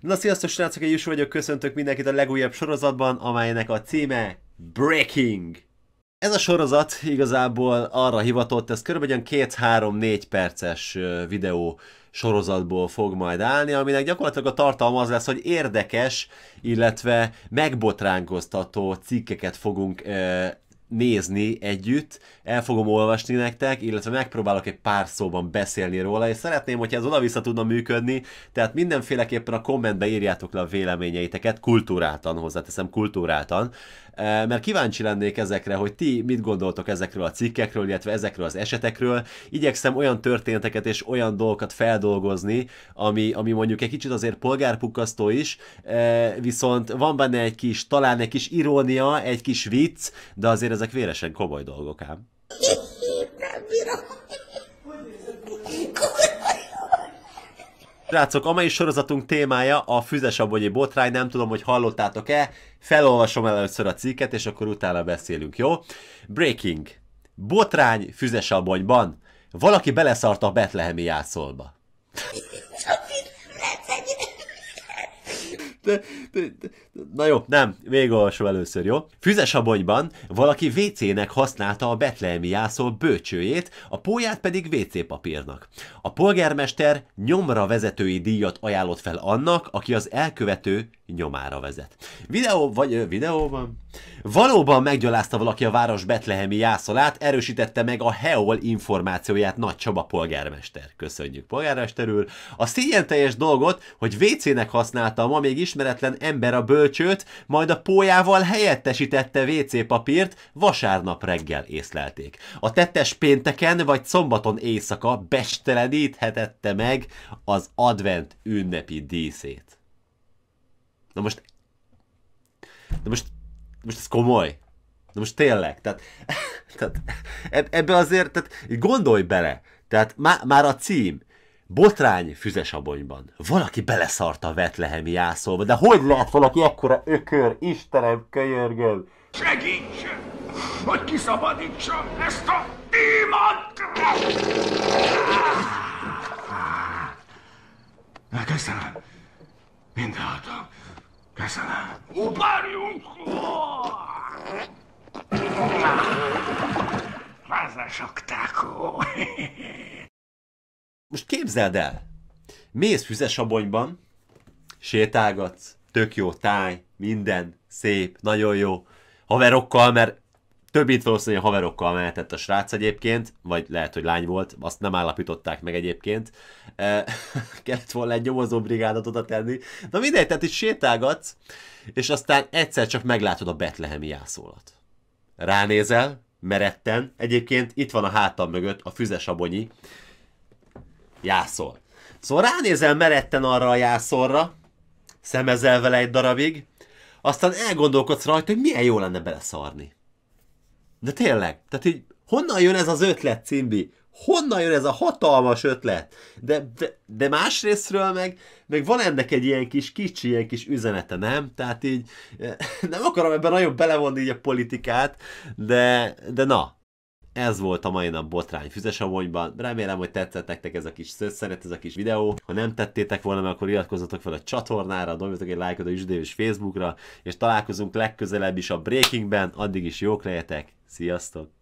Na sziasztok srácok, én Jussi vagyok, köszöntök mindenkit a legújabb sorozatban, amelynek a címe Breaking. Ez a sorozat igazából arra hivatott, ez körülbelül 2-3-4 perces videó sorozatból fog majd állni, aminek gyakorlatilag a tartalma az lesz, hogy érdekes, illetve megbotránkoztató cikkeket fogunk nézni együtt, el fogom olvasni nektek, illetve megpróbálok egy pár szóban beszélni róla, és szeretném, hogyha ez oda-vissza tudna működni, tehát mindenféleképpen a kommentbe írjátok le a véleményeiteket, kultúráltan hozzáteszem, kultúráltan, mert kíváncsi lennék ezekre, hogy ti mit gondoltok ezekről a cikkekről, illetve ezekről az esetekről. Igyekszem olyan történeteket és olyan dolgokat feldolgozni, ami, ami mondjuk egy kicsit azért polgárpukasztó is, viszont van benne egy kis, talán egy kis irónia, egy kis vicc, de azért ezek véresen komoly dolgok ám. a mai sorozatunk témája a füzesabonyi botrány, nem tudom, hogy hallottátok-e, felolvasom először a cikket, és akkor utána beszélünk, jó? Breaking. Botrány füzesabonyban. Valaki beleszart a betlehemi játszolba de, de, de, na jó, nem, végigolvasom először, jó? Füzesabonyban valaki WC-nek használta a betlehemi jászó bőcsőjét, a póját pedig WC papírnak. A polgármester nyomra vezetői díjat ajánlott fel annak, aki az elkövető nyomára vezet. Videó, vagy videóban? Valóban meggyalázta valaki a város betlehemi jászolát, erősítette meg a Heol információját Nagy Csaba polgármester. Köszönjük polgármester úr. A szégyen teljes dolgot, hogy WC-nek használta a ma még ismeretlen ember a bölcsőt, majd a pójával helyettesítette WC papírt, vasárnap reggel észlelték. A tettes pénteken vagy szombaton éjszaka besteleníthetette meg az advent ünnepi díszét. Na most... De most... De most ez komoly. De most tényleg, tehát, tehát ebbe azért, tehát gondolj bele, tehát má, már a cím, botrány füzesabonyban. Valaki beleszart a vetlehemi jászolba, de hogy lehet valaki ekkora ökör, Istenem, könyörgöm? Segítsen! Vagy kiszabadítsa ezt a démont! rázsakták. Most képzeld el, mész füzesabonyban, sétálgatsz, tök jó táj, minden, szép, nagyon jó, haverokkal, mert több itt valószínűleg haverokkal mehetett a srác egyébként, vagy lehet, hogy lány volt, azt nem állapították meg egyébként. E, kellett volna egy nyomozó brigádot oda tenni. Na mindegy, tehát itt sétálgatsz, és aztán egyszer csak meglátod a betlehemi jászólat. Ránézel, meretten. Egyébként itt van a hátam mögött a füzesabonyi jászol. Szóval ránézel meretten arra a jászolra, szemezel vele egy darabig, aztán elgondolkodsz rajta, hogy milyen jó lenne beleszarni. De tényleg, tehát így honnan jön ez az ötlet, Cimbi, honnan jön ez a hatalmas ötlet? De, de, de másrésztről meg, meg van ennek egy ilyen kis kicsi, ilyen kis üzenete, nem? Tehát így eh, nem akarom ebben nagyon belevonni így a politikát, de, de na, ez volt a mai nap botrány füzesamonyban. Remélem, hogy tetszett nektek ez a kis szösszenet, ez a kis videó. Ha nem tettétek volna, akkor iratkozzatok fel a csatornára, dobjatok egy lájkot a Jusidé és Facebookra, és találkozunk legközelebb is a Breakingben. Addig is jók lejetek, sziasztok!